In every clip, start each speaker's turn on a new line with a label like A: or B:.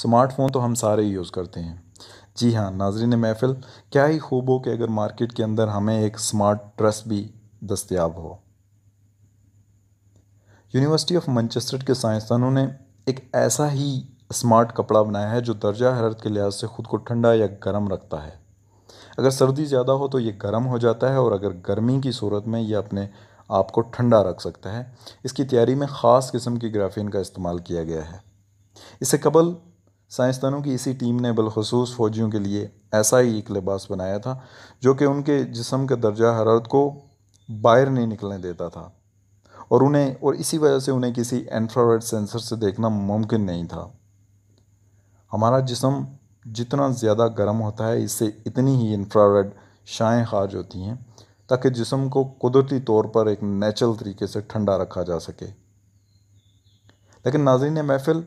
A: smartphone तो हम सारे ही यूज़ करते हैं जी हाँ नाजरीन महफ़िल क्या ही खूब हो कि अगर मार्केट के अंदर हमें एक स्मार्ट ड्रेस भी दस्तियाब हो यूनिवर्सिटी ऑफ मनचेस्टर के साइंसदानों ने एक ऐसा ही स्मार्ट कपड़ा बनाया है जो दर्जा हरत के लिहाज से ख़ुद को ठंडा या गर्म रखता है अगर सर्दी ज़्यादा हो तो ये गर्म हो जाता है और अगर गर्मी की सूरत में ये अपने आप को ठंडा रख सकता है इसकी तैयारी में ख़ास किस्म की ग्राफीन का इस्तेमाल किया गया है इससे कबल साइंसदानों की इसी टीम ने बलखसूस फ़ौजियों के लिए ऐसा ही एक लिबास बनाया था जो कि उनके जिसम के दर्जा हरारत को बाहर नहीं निकलने देता था और उन्हें और इसी वजह से उन्हें किसी इंफ्रारेड सेंसर से देखना मुमकिन नहीं था हमारा जिसम जितना ज़्यादा गर्म होता है इससे इतनी ही इंफ्रारेड शाएँ खारज होती हैं ताकि जिसम को कुदरती तौर पर एक नेचुरल तरीके से ठंडा रखा जा सके लेकिन नाजरीन महफिल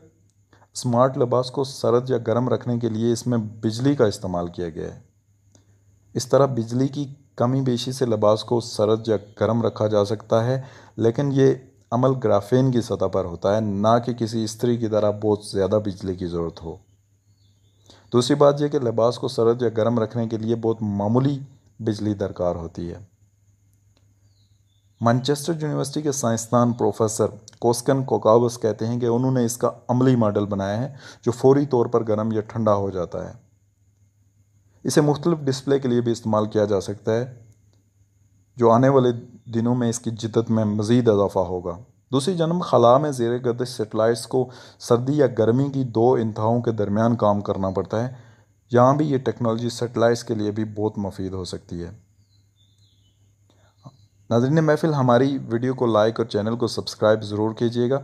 A: स्मार्ट लिबास को सर्द या गर्म रखने के लिए इसमें बिजली का इस्तेमाल किया गया है इस तरह बिजली की कमी बेशी से लिबास को सर्द या गर्म रखा जा सकता है लेकिन ये अमल ग्राफेन की सतह पर होता है ना कि किसी स्त्री की तरह बहुत ज़्यादा बिजली की ज़रूरत हो दूसरी बात यह कि लिबास को सर्द या गर्म रखने के लिए बहुत मामूली बिजली दरकार होती है मानचेस्टर यूनिवर्सिटी के साइंसदान प्रोफेसर कोस्कन कोकावस कहते हैं कि उन्होंने इसका अमली मॉडल बनाया है जो फौरी तौर पर गर्म या ठंडा हो जाता है इसे मुख्तलिफ डिस्प्ले के लिए भी इस्तेमाल किया जा सकता है जो आने वाले दिनों में इसकी जिदत में मज़ीद इजाफा होगा दूसरी जन्म खला में जेर गर्दश सेटेलाइट्स को सर्दी या गर्मी की दो इंतहाओं के दरमियान काम करना पड़ता है यहाँ भी ये टेक्नोलॉजी सेटेलाइट्स के लिए भी बहुत मुफीद हो सकती है नाजरीन महफिल हमारी वीडियो को लाइक और चैनल को सब्सक्राइब ज़रूर कीजिएगा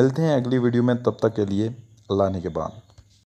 A: मिलते हैं अगली वीडियो में तब तक के लिए अल्लाह ने के बाद